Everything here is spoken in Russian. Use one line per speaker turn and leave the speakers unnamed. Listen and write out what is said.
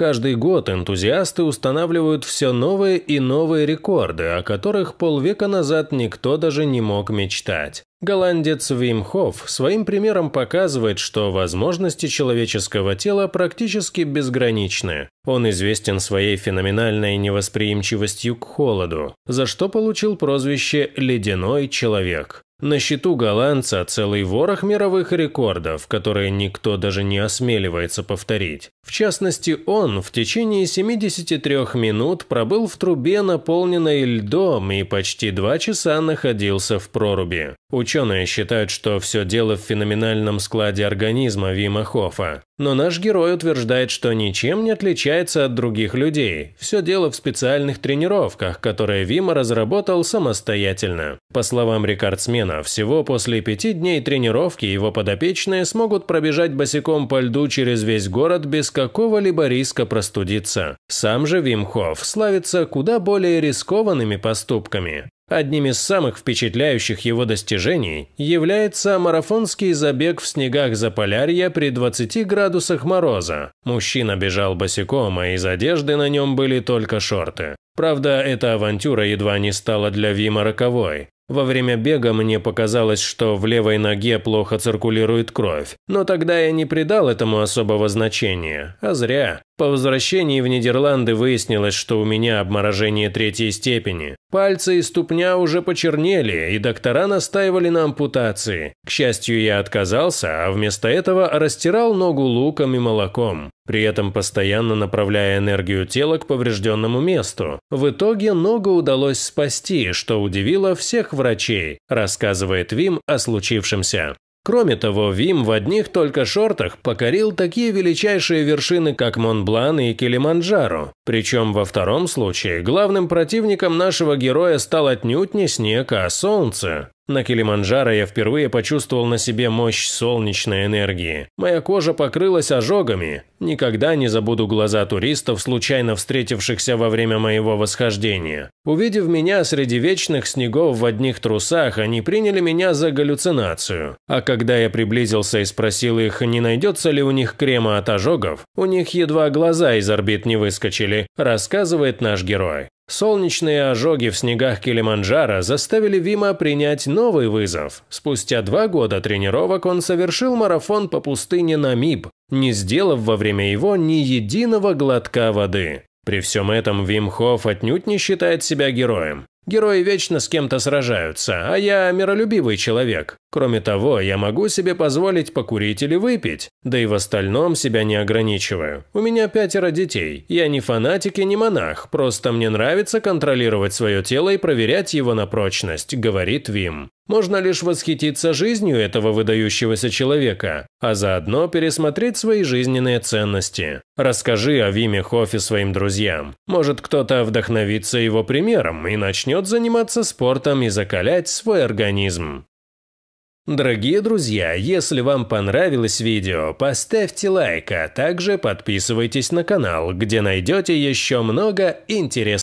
Каждый год энтузиасты устанавливают все новые и новые рекорды, о которых полвека назад никто даже не мог мечтать. Голландец Вим Хофф своим примером показывает, что возможности человеческого тела практически безграничны. Он известен своей феноменальной невосприимчивостью к холоду, за что получил прозвище «ледяной человек». На счету голландца целый ворох мировых рекордов, которые никто даже не осмеливается повторить. В частности, он в течение 73 минут пробыл в трубе, наполненной льдом, и почти два часа находился в проруби. Ученые считают, что все дело в феноменальном складе организма Вима Хофа. Но наш герой утверждает, что ничем не отличается от других людей. Все дело в специальных тренировках, которые Вима разработал самостоятельно. По словам рекордсмена, всего после пяти дней тренировки его подопечные смогут пробежать босиком по льду через весь город без какого-либо риска простудиться. Сам же Вим Хофф славится куда более рискованными поступками. Одним из самых впечатляющих его достижений является марафонский забег в снегах Заполярья при 20 градусах мороза. Мужчина бежал босиком, а из одежды на нем были только шорты. Правда, эта авантюра едва не стала для Вима роковой. Во время бега мне показалось, что в левой ноге плохо циркулирует кровь, но тогда я не придал этому особого значения, а зря. По возвращении в Нидерланды выяснилось, что у меня обморожение третьей степени. Пальцы и ступня уже почернели, и доктора настаивали на ампутации. К счастью, я отказался, а вместо этого растирал ногу луком и молоком, при этом постоянно направляя энергию тела к поврежденному месту. В итоге ногу удалось спасти, что удивило всех врачей, рассказывает Вим о случившемся. Кроме того, Вим в одних только шортах покорил такие величайшие вершины, как Монблан и Килиманджаро. Причем во втором случае главным противником нашего героя стал отнюдь не снег, а солнце. На Килиманджаро я впервые почувствовал на себе мощь солнечной энергии. Моя кожа покрылась ожогами. Никогда не забуду глаза туристов, случайно встретившихся во время моего восхождения. Увидев меня среди вечных снегов в одних трусах, они приняли меня за галлюцинацию. А когда я приблизился и спросил их, не найдется ли у них крема от ожогов, у них едва глаза из орбит не выскочили, рассказывает наш герой. Солнечные ожоги в снегах Килиманджаро заставили Вима принять новый вызов. Спустя два года тренировок он совершил марафон по пустыне Намиб, не сделав во время его ни единого глотка воды. При всем этом Вим Хофф отнюдь не считает себя героем. Герои вечно с кем-то сражаются, а я миролюбивый человек. Кроме того, я могу себе позволить покурить или выпить, да и в остальном себя не ограничиваю. У меня пятеро детей, я не фанатик и не монах, просто мне нравится контролировать свое тело и проверять его на прочность, говорит Вим. Можно лишь восхититься жизнью этого выдающегося человека, а заодно пересмотреть свои жизненные ценности. Расскажи о Виме Хофе своим друзьям. Может, кто-то вдохновится его примером и начнет вперед заниматься спортом и закалять свой организм. Дорогие друзья, если вам понравилось видео, поставьте лайк, а также подписывайтесь на канал, где найдете еще много интересного.